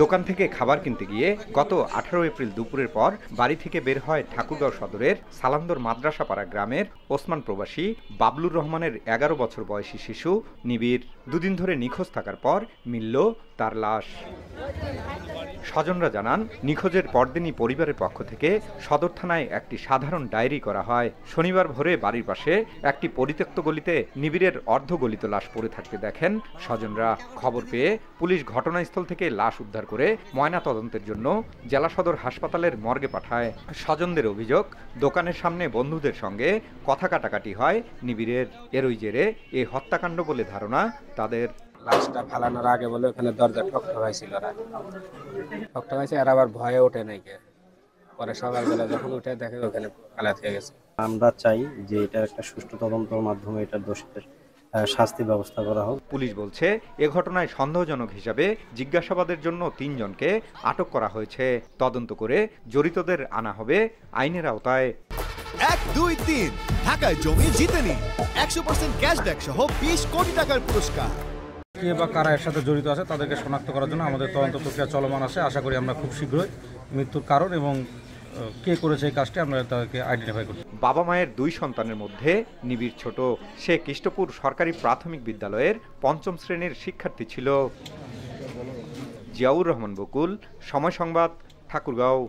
দোকান থেকে খাবার কিনতে গিয়ে গত আঠারো এপ্রিল দুপুরের পর বাড়ি থেকে বের হয় ঠাকুরগাঁও সদরের সালান্দর মাদ্রাসাপাড়া গ্রামের ওসমান প্রবাসী বাবলুর রহমানের এগারো বছর বয়সী শিশু নিবিড় দুদিন ধরে নিখোঁজ থাকার পর মিলল তার লাশ স্বজনরা জানান নিখোঁজের পরদিনই পরিবারের পক্ষ থেকে সদর থানায় একটি সাধারণ ডায়েরি করা হয় শনিবার ভোরে বাড়ির পাশে একটি পরিত্যক্ত গলিতে নিবিড়ের অর্ধগলিত লাশ পড়ে থাকতে দেখেন স্বজনরা খবর পেয়ে পুলিশ ঘটনাস্থল থেকে লাশ উদ্ধার করে ময়না তদন্তের জন্য জেলা সদর হাসপাতালের মর্গে পাঠায় স্বজনদের অভিযোগ দোকানের সামনে বন্ধুদের সঙ্গে কথা কাটাকাটি হয় নিবিড়ের এরই জেরে এ হত্যাকাণ্ড বলে ধারণা তাদের লাশটা ফালানোর আগে বলে ওখানে দরজা ঠক ঠকাইছিল ওরা ঠক ঠকাইছে আর আবার ভয়ে ওঠে নাই কে পরে সকালবেলা যখন উঠে দেখে ওখানে পালা থেকে গেছে আমরা চাই যে এটা একটা সুষ্ঠু তদন্তর মাধ্যমে এটা দোষীদের শাস্তি ব্যবস্থা করা হোক পুলিশ বলছে এ ঘটনায় সন্দেহজনক হিসাবে জিজ্ঞাসাবাদের জন্য তিনজনকে আটক করা হয়েছে তদন্ত করে জড়িতদের আনা হবে আইনের আওতায় এক দুই তিন ঢাকায় জমি জিতে নিন একশো পার্সেন্ট ক্যাশব্যাক সহ বিশ কোটি টাকার পুরস্কার কে বা কারা এর সাথে জড়িত আছে তাদেরকে শনাক্ত করার জন্য আমাদের তদন্ত প্রক্রিয়া চলমান আছে আশা করি আমরা খুব শীঘ্রই মৃত্যুর কারণ এবং কে করেছে এই কাজটি আমরা তাদেরকে আইডেন্টিফাই করছি বাবা মায়ের দুই সন্তানের মধ্যে নিবিড় ছোট সে কৃষ্ণপুর সরকারি প্রাথমিক বিদ্যালয়ের পঞ্চম শ্রেণীর শিক্ষার্থী ছিল জিয়াউর রহমান বকুল সময় সংবাদ ঠাকুরগাঁও